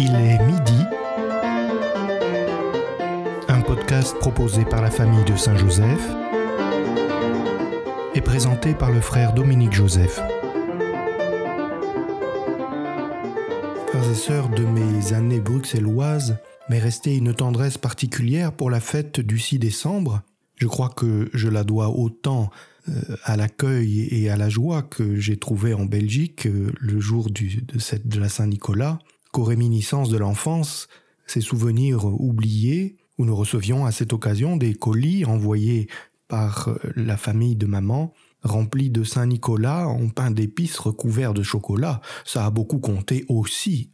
Il est midi. Un podcast proposé par la famille de Saint-Joseph et présenté par le frère Dominique Joseph. Frères et sœurs de mes années bruxelloises, m'est restée une tendresse particulière pour la fête du 6 décembre. Je crois que je la dois autant euh, à l'accueil et à la joie que j'ai trouvé en Belgique euh, le jour de, cette, de la Saint-Nicolas, qu'aux réminiscences de l'enfance, ces souvenirs oubliés, où nous recevions à cette occasion des colis envoyés par euh, la famille de maman, remplis de Saint-Nicolas en pain d'épices recouvert de chocolat. Ça a beaucoup compté aussi.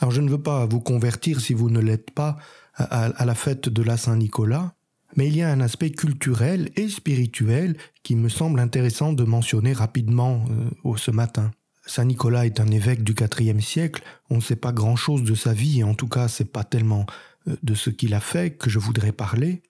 Alors je ne veux pas vous convertir si vous ne l'êtes pas à, la fête de la Saint-Nicolas, mais il y a un aspect culturel et spirituel qui me semble intéressant de mentionner rapidement euh, ce matin. Saint Nicolas est un évêque du IVe siècle, on ne sait pas grand-chose de sa vie, et en tout cas c'est pas tellement euh, de ce qu'il a fait que je voudrais parler.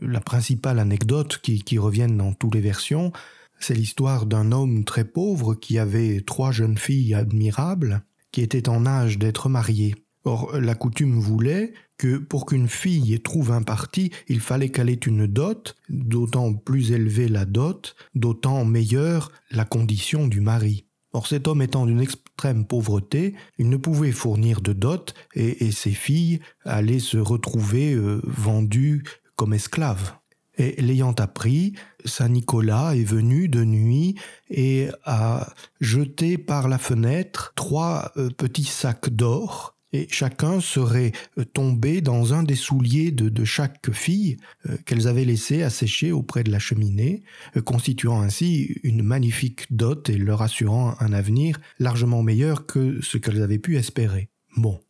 La principale anecdote qui, qui revient dans toutes les versions, c'est l'histoire d'un homme très pauvre qui avait trois jeunes filles admirables, qui étaient en âge d'être mariées. Or, la coutume voulait que pour qu'une fille trouve un parti, il fallait qu'elle ait une dot, d'autant plus élevée la dot, d'autant meilleure la condition du mari. Or cet homme étant d'une extrême pauvreté, il ne pouvait fournir de dot et, ses filles allaient se retrouver euh, vendues comme esclaves. Et l'ayant appris, Saint Nicolas est venu de nuit et a jeté par la fenêtre trois euh, petits sacs d'or et chacun serait euh, tombé dans un des souliers de, chaque fille euh, qu'elles avaient laissé assécher auprès de la cheminée, euh, constituant ainsi une magnifique dot et leur assurant un avenir largement meilleur que ce qu'elles avaient pu espérer. Bon.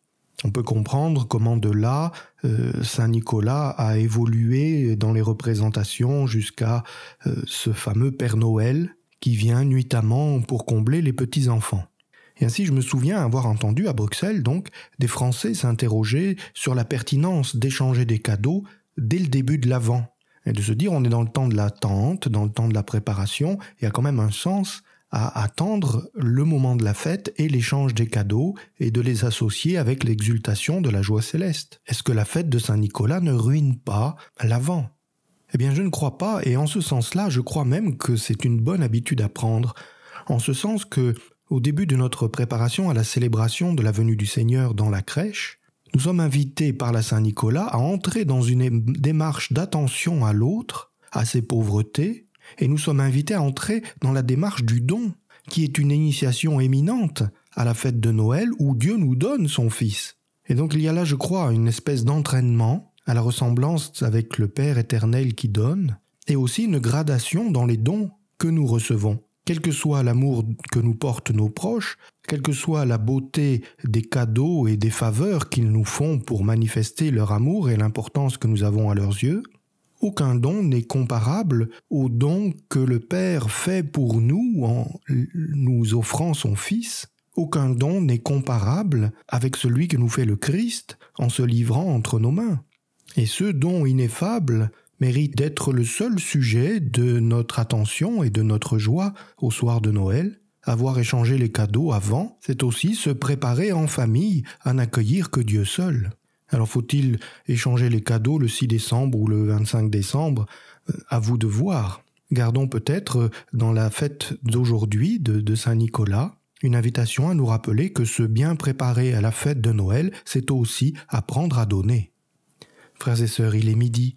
On peut comprendre comment de là Saint Nicolas a évolué dans les représentations jusqu'à ce fameux Père Noël qui vient nuitamment pour combler les petits enfants. Et ainsi, je me souviens avoir entendu à Bruxelles, donc, des Français s'interroger sur la pertinence d'échanger des cadeaux dès le début de l'Avent. Et de se dire, on est dans le temps de l'attente, dans le temps de la préparation, il y a quand même un sens à attendre le moment de la fête et l'échange des cadeaux et de les associer avec l'exultation de la joie céleste. Est-ce que la fête de Saint-Nicolas ne ruine pas l'Avent Eh bien, je ne crois pas, et en ce sens-là, je crois même que c'est une bonne habitude à prendre en ce sens que au début de notre préparation à la célébration de la venue du Seigneur dans la crèche, nous sommes invités par la Saint Nicolas à entrer dans une démarche d'attention à l'autre, à ses pauvretés, et nous sommes invités à entrer dans la démarche du don, qui est une initiation éminente à la fête de Noël où Dieu nous donne son Fils. Et donc il y a là, je crois, une espèce d'entraînement, à la ressemblance avec le Père éternel qui donne, et aussi une gradation dans les dons que nous recevons. Quel que soit l'amour que nous portent nos proches, quelle que soit la beauté des cadeaux et des faveurs qu'ils nous font pour manifester leur amour et l'importance que nous avons à leurs yeux, aucun don n'est comparable au don que le Père fait pour nous en nous offrant son Fils. Aucun don n'est comparable avec celui que nous fait le Christ en se livrant entre nos mains. Et ce don ineffable mérite d'être le seul sujet de notre attention et de notre joie au soir de Noël. Avoir échangé les cadeaux avant, c'est aussi se préparer en famille à n'accueillir que Dieu seul. Alors faut-il échanger les cadeaux le 6 décembre ou le 25 décembre euh, À vous de voir. Gardons peut-être euh, dans la fête d'aujourd'hui de, Saint-Nicolas une invitation à nous rappeler que se bien préparer à la fête de Noël, c'est aussi apprendre à donner. Frères et sœurs, il est midi